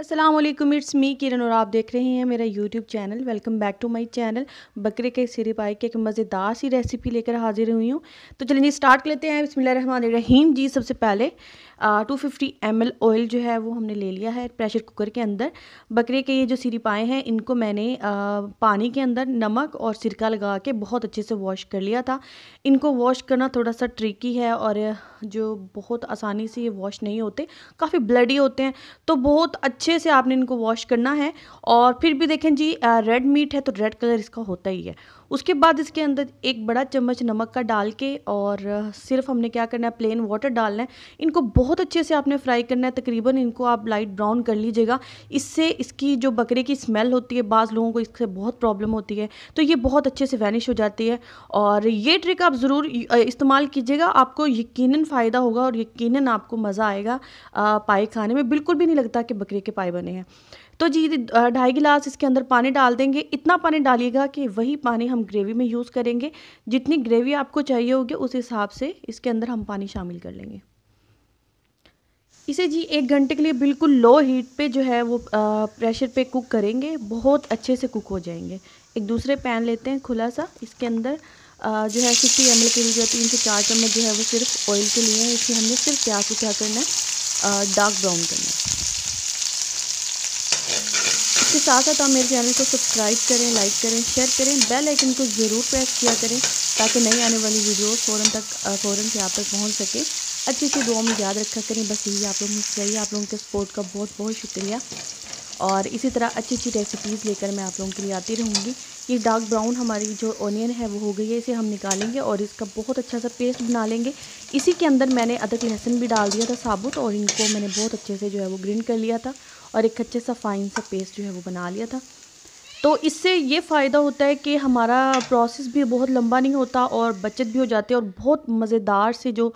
Aslam it's me किरण और आप देख रहे हैं मेरा YouTube channel welcome back to my channel बकरे के सिरे पाई के एक मज़ेदार सी रेसिपी लेकर हाजिर हुई हूँ तो चलिए स्टार्ट लेते हैं बसमिल रहीम जी सबसे पहले two fifty M L oil जो है वो हमने ले लिया है प्रेशर कुकर के अंदर बकरे के ये जो सिरपाएँ हैं इनको मैंने आ, पानी के अंदर नमक और सिरका लगा के बहुत अच्छे से वॉश कर लिया था इनको वॉश करना थोड़ा सा ट्रिकी है और जो बहुत आसानी से ये वॉश नहीं होते काफ़ी ब्लडी होते हैं तो बहुत अच्छे से आपने इनको वॉश करना है और फिर भी देखें जी रेड मीट है तो रेड कलर इसका होता ही है उसके बाद इसके अंदर एक बड़ा चम्मच नमक का डाल के और सिर्फ हमने क्या करना है प्लेन वाटर डालना है इनको बहुत अच्छे से आपने फ्राई करना है तकरीबन इनको आप लाइट ब्राउन कर लीजिएगा इससे इसकी जो बकरे की स्मेल होती है बाज़ लोगों को इससे बहुत प्रॉब्लम होती है तो ये बहुत अच्छे से वैनिश हो जाती है और ये ट्रिक आप ज़रूर इस्तेमाल कीजिएगा आपको यकीन फ़ायदा होगा और यकीन आपको मज़ा आएगा पाए खाने में बिल्कुल भी नहीं लगता कि बकरे के पाए बने हैं तो जी ढाई गिलास इसके अंदर पानी डाल देंगे इतना पानी डालिएगा कि वही पानी हम ग्रेवी में यूज़ करेंगे जितनी ग्रेवी आपको चाहिए होगी उस हिसाब से इसके अंदर हम पानी शामिल कर लेंगे इसे जी एक घंटे के लिए बिल्कुल लो हीट पे जो है वो आ, प्रेशर पे कुक करेंगे बहुत अच्छे से कुक हो जाएंगे एक दूसरे पैन लेते हैं खुला सा इसके अंदर आ, जो है फिफ्टी एम के लिए जो है तीन से चार चम्मच जो है वो सिर्फ ऑयल के लिए है इसे हमने सिर्फ क्या को क्या करना है डार्क ब्राउन करना है इसके साथ साथ आप मेरे चैनल को सब्सक्राइब करें लाइक करें शेयर करें बेल आइकन को ज़रूर प्रेस किया करें ताकि नई आने वाली वीडियो फ़ौरन तक फ़ौरन से आप तक पहुँच सके अच्छी अच्छी दुआ में याद रखा करें बस यही आप लोगों से चाहिए आप लोगों के सपोर्ट का बहुत बहुत शुक्रिया और इसी तरह अच्छी अच्छी रेसिपीज़ लेकर मैं आप लोगों के लिए आती रहूँगी ये डार्क ब्राउन हमारी जो ऑनियन है वो हो गई है इसे हम निकालेंगे और इसका बहुत अच्छा सा पेस्ट बना लेंगे इसी के अंदर मैंने अदरक लहसुन भी डाल दिया था साबुत और इनको मैंने बहुत अच्छे से जो है वो ग्रीन कर लिया था और एक अच्छे सा फाइन सा पेस्ट जो है वो बना लिया था तो इससे ये फ़ायदा होता है कि हमारा प्रोसेस भी बहुत लंबा नहीं होता और बचत भी हो जाती है और बहुत मज़ेदार से जो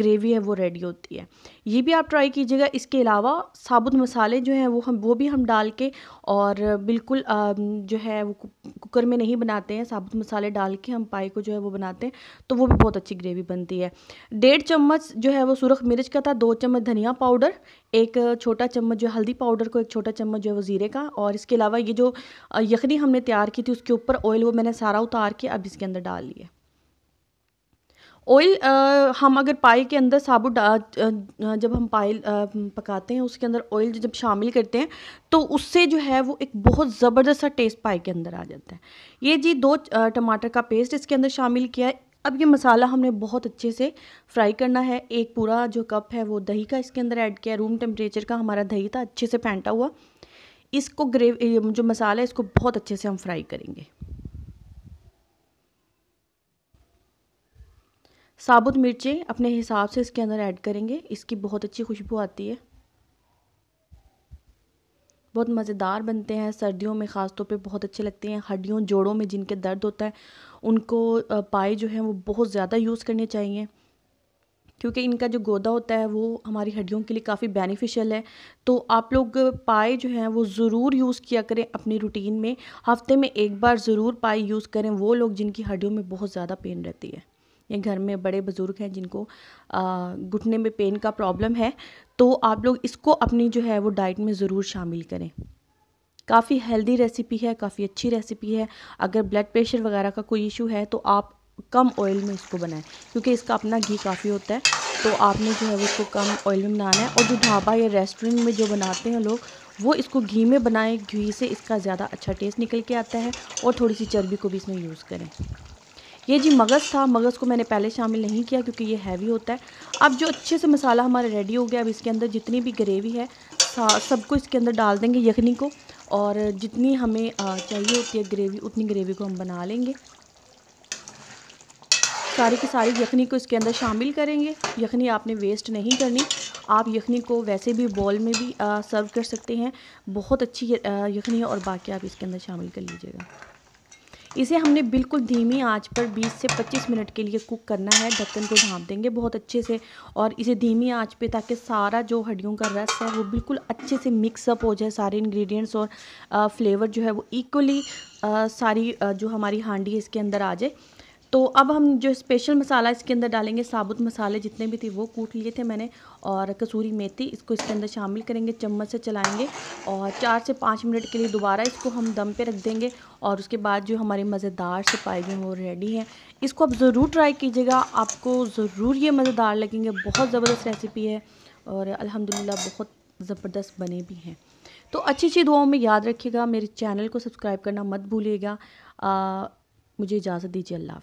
ग्रेवी है वो रेडी होती है ये भी आप ट्राई कीजिएगा इसके अलावा साबुत मसाले जो हैं वो हम वो भी हम डाल के और बिल्कुल जो है वो कुकर में नहीं बनाते हैं साबुत मसाले डाल के हम पाई को जो है वो बनाते हैं तो वो भी बहुत अच्छी ग्रेवी बनती है डेढ़ चम्मच जो है वो सुरख मिर्च का था दो चम्मच धनिया पाउडर एक छोटा चम्मच जो हल्दी पाउडर को एक छोटा चम्मच जो है वो ज़ीरे का और इसके अलावा ये जो ये यखनी हमने तैयार की थी उसके ऊपर ऑयल वो मैंने सारा उतार के अब इसके अंदर डाल लिया ऑयल हम अगर पाई के अंदर साबुत जब हम पाए पकाते हैं उसके अंदर ऑयल जब शामिल करते हैं तो उससे जो है वो एक बहुत ज़बरदस्त सा टेस्ट पाई के अंदर आ जाता है ये जी दो टमाटर का पेस्ट इसके अंदर शामिल किया है अब ये मसाला हमने बहुत अच्छे से फ्राई करना है एक पूरा जो कप है वो दही का इसके अंदर ऐड किया रूम टेम्परेचर का हमारा दही था अच्छे से फेंटा हुआ इसको ग्रेव जो मसाला है इसको बहुत अच्छे से हम फ्राई करेंगे साबुत मिर्चें अपने हिसाब से इसके अंदर ऐड करेंगे इसकी बहुत अच्छी खुशबू आती है बहुत मज़ेदार बनते हैं सर्दियों में ख़ास तौर पे बहुत अच्छे लगते हैं हड्डियों जोड़ों में जिनके दर्द होता है उनको पाए जो है वो बहुत ज़्यादा यूज़ करने चाहिए क्योंकि इनका जो गोदा होता है वो हमारी हड्डियों के लिए काफ़ी बेनिफिशियल है तो आप लोग पाए जो हैं वो ज़रूर यूज़ किया करें अपनी रूटीन में हफ्ते में एक बार ज़रूर पाए यूज़ करें वो लोग जिनकी हड्डियों में बहुत ज़्यादा पेन रहती है या घर में बड़े बुज़ुर्ग हैं जिनको घुटने में पेन का प्रॉब्लम है तो आप लोग इसको अपनी जो है वो डाइट में ज़रूर शामिल करें काफ़ी हेल्दी रेसिपी है काफ़ी अच्छी रेसिपी है अगर ब्लड प्रेशर वगैरह का कोई इशू है तो आप कम ऑयल में इसको बनाएं क्योंकि इसका अपना घी काफ़ी होता है तो आपने जो है वो इसको कम ऑयल में बनाना है और जो ढाबा या रेस्टोरेंट में जो बनाते हैं लोग वो इसको घी में बनाएं घी से इसका ज़्यादा अच्छा टेस्ट निकल के आता है और थोड़ी सी चर्बी को भी इसमें यूज़ करें ये जी मगज़ था मगज़ को मैंने पहले शामिल नहीं किया क्योंकि ये हैवी होता है अब जो अच्छे से मसाला हमारा रेडी हो गया अब इसके अंदर जितनी भी ग्रेवी है सबको इसके अंदर डाल देंगे यखनी को और जितनी हमें चाहिए होती है ग्रेवी उतनी ग्रेवी को हम बना लेंगे सारी की सारी यखनी को इसके अंदर शामिल करेंगे यखनी आपने वेस्ट नहीं करनी आप यखनी को वैसे भी बॉल में भी आ, सर्व कर सकते हैं बहुत अच्छी यखनी है और बाकी आप इसके अंदर शामिल कर लीजिएगा इसे हमने बिल्कुल धीमी आंच पर 20 से 25 मिनट के लिए कुक करना है ढक्कन को ढांप देंगे बहुत अच्छे से और इसे धीमी आंच पे ताकि सारा जो हड्डियों का रस है वो बिल्कुल अच्छे से मिक्सअप हो जाए सारे इंग्रेडिएंट्स और फ्लेवर जो है वो इक्वली सारी जो हमारी हांडी है इसके अंदर आ जाए तो अब हम जो स्पेशल मसाला इसके अंदर डालेंगे साबुत मसाले जितने भी थे वो कूट लिए थे मैंने और कसूरी मेथी इसको इसके अंदर शामिल करेंगे चम्मच से चलाएंगे और चार से पाँच मिनट के लिए दोबारा इसको हम दम पे रख देंगे और उसके बाद जो हमारे मज़ेदार सिपाही हैं वो रेडी हैं इसको आप ज़रूर ट्राई कीजिएगा आपको ज़रूर ये मज़ेदार लगेंगे बहुत ज़बरदस्त रेसिपी है और अलहमदिल्ला बहुत ज़बरदस्त बने भी हैं तो अच्छी अच्छी दुआओं में याद रखिएगा मेरे चैनल को सब्सक्राइब करना मत भूलिएगा मुझे इजाज़त दीजिए अल्लाह